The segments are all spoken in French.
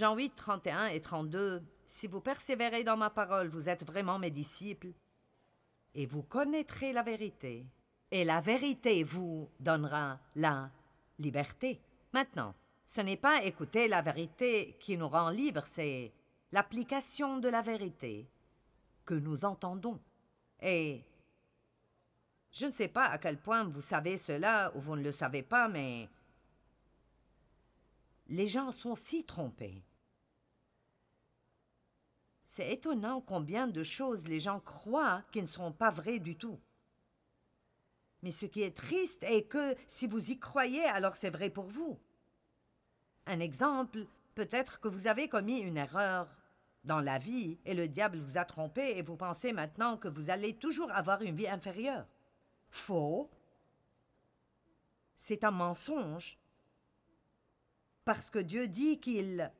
Jean 8, 31 et 32. Si vous persévérez dans ma parole, vous êtes vraiment mes disciples, et vous connaîtrez la vérité, et la vérité vous donnera la liberté. Maintenant, ce n'est pas écouter la vérité qui nous rend libres, c'est l'application de la vérité que nous entendons. Et je ne sais pas à quel point vous savez cela ou vous ne le savez pas, mais les gens sont si trompés. C'est étonnant combien de choses les gens croient qui ne sont pas vraies du tout. Mais ce qui est triste est que si vous y croyez, alors c'est vrai pour vous. Un exemple, peut-être que vous avez commis une erreur dans la vie et le diable vous a trompé et vous pensez maintenant que vous allez toujours avoir une vie inférieure. Faux. C'est un mensonge. Parce que Dieu dit qu'il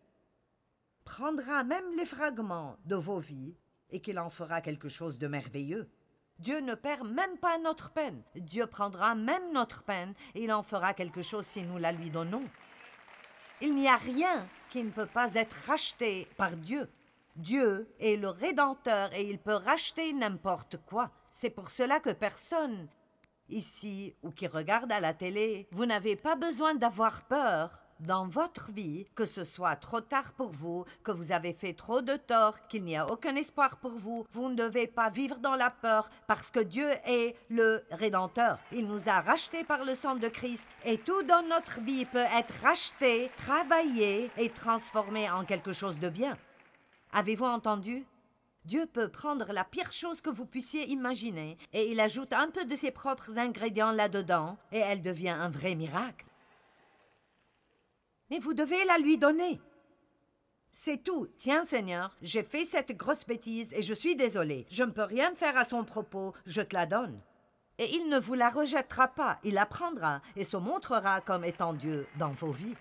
prendra même les fragments de vos vies et qu'il en fera quelque chose de merveilleux. Dieu ne perd même pas notre peine. Dieu prendra même notre peine et il en fera quelque chose si nous la lui donnons. Il n'y a rien qui ne peut pas être racheté par Dieu. Dieu est le Rédempteur et il peut racheter n'importe quoi. C'est pour cela que personne, ici ou qui regarde à la télé, vous n'avez pas besoin d'avoir peur dans votre vie, que ce soit trop tard pour vous, que vous avez fait trop de tort, qu'il n'y a aucun espoir pour vous, vous ne devez pas vivre dans la peur parce que Dieu est le Rédempteur. Il nous a rachetés par le sang de Christ et tout dans notre vie peut être racheté, travaillé et transformé en quelque chose de bien. Avez-vous entendu Dieu peut prendre la pire chose que vous puissiez imaginer et il ajoute un peu de ses propres ingrédients là-dedans et elle devient un vrai miracle. Mais vous devez la lui donner. C'est tout. Tiens, Seigneur, j'ai fait cette grosse bêtise et je suis désolé. Je ne peux rien faire à son propos, je te la donne. Et il ne vous la rejettera pas, il la prendra et se montrera comme étant Dieu dans vos vies.